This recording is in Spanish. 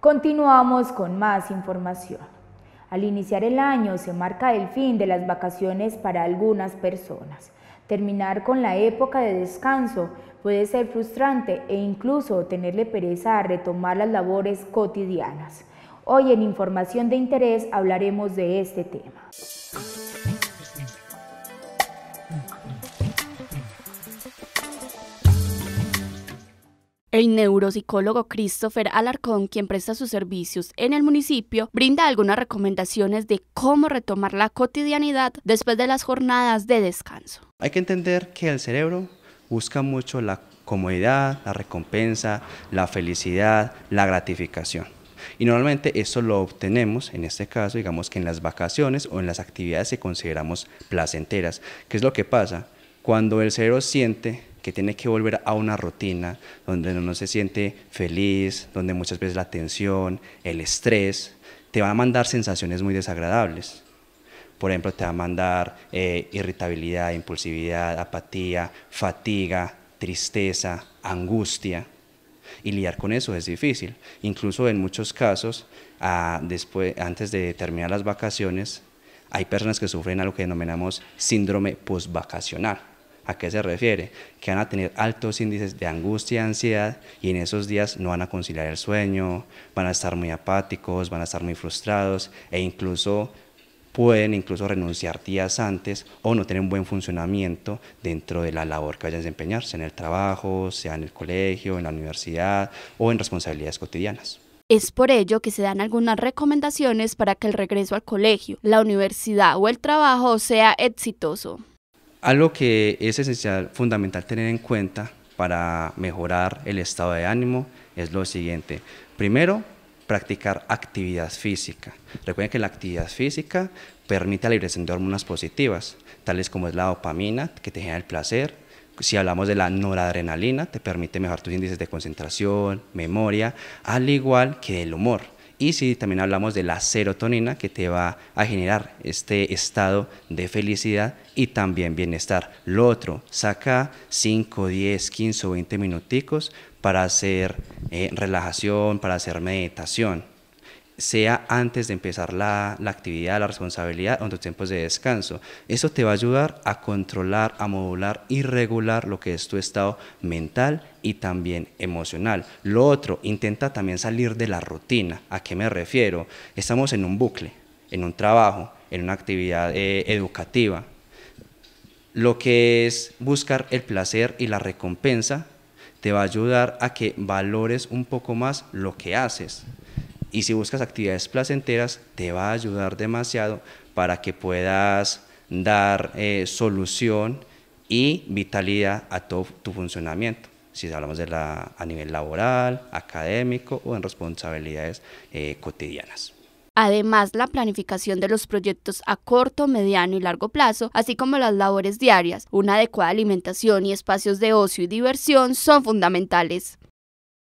Continuamos con más información. Al iniciar el año se marca el fin de las vacaciones para algunas personas. Terminar con la época de descanso puede ser frustrante e incluso tenerle pereza a retomar las labores cotidianas. Hoy en Información de Interés hablaremos de este tema. El neuropsicólogo Christopher Alarcón, quien presta sus servicios en el municipio, brinda algunas recomendaciones de cómo retomar la cotidianidad después de las jornadas de descanso. Hay que entender que el cerebro busca mucho la comodidad, la recompensa, la felicidad, la gratificación. Y normalmente eso lo obtenemos, en este caso, digamos que en las vacaciones o en las actividades que consideramos placenteras. ¿Qué es lo que pasa? Cuando el cerebro siente que tiene que volver a una rutina donde uno se siente feliz, donde muchas veces la tensión, el estrés, te va a mandar sensaciones muy desagradables. Por ejemplo, te va a mandar eh, irritabilidad, impulsividad, apatía, fatiga, tristeza, angustia. Y lidiar con eso es difícil. Incluso en muchos casos, ah, después, antes de terminar las vacaciones, hay personas que sufren a lo que denominamos síndrome postvacacional ¿A qué se refiere? Que van a tener altos índices de angustia, y ansiedad y en esos días no van a conciliar el sueño, van a estar muy apáticos, van a estar muy frustrados e incluso pueden incluso renunciar días antes o no tener un buen funcionamiento dentro de la labor que vayan a desempeñar, sea en el trabajo, sea en el colegio, en la universidad o en responsabilidades cotidianas. Es por ello que se dan algunas recomendaciones para que el regreso al colegio, la universidad o el trabajo sea exitoso. Algo que es esencial, fundamental tener en cuenta para mejorar el estado de ánimo es lo siguiente. Primero, practicar actividad física. Recuerden que la actividad física permite la liberación de hormonas positivas, tales como es la dopamina, que te genera el placer. Si hablamos de la noradrenalina, te permite mejorar tus índices de concentración, memoria, al igual que el humor. Y si también hablamos de la serotonina que te va a generar este estado de felicidad y también bienestar. Lo otro, saca 5, 10, 15 o 20 minuticos para hacer eh, relajación, para hacer meditación sea antes de empezar la, actividad, la responsabilidad o tus tiempos de descanso. Eso te va a ayudar a controlar, a modular y regular lo que es tu estado mental y también emocional. Lo otro, intenta también salir de la rutina. ¿A qué me refiero? Estamos en un bucle, en un trabajo, en una actividad eh, educativa. Lo que es buscar el placer y la recompensa te va a ayudar a que valores un poco más lo que haces. Y si buscas actividades placenteras, te va a ayudar demasiado para que puedas dar eh, solución y vitalidad a todo tu funcionamiento. Si hablamos a nivel laboral, académico o en responsabilidades eh, cotidianas. Además, la planificación de los proyectos a corto, mediano y largo plazo, así como las labores diarias, una adecuada alimentación y espacios de ocio y diversión son fundamentales.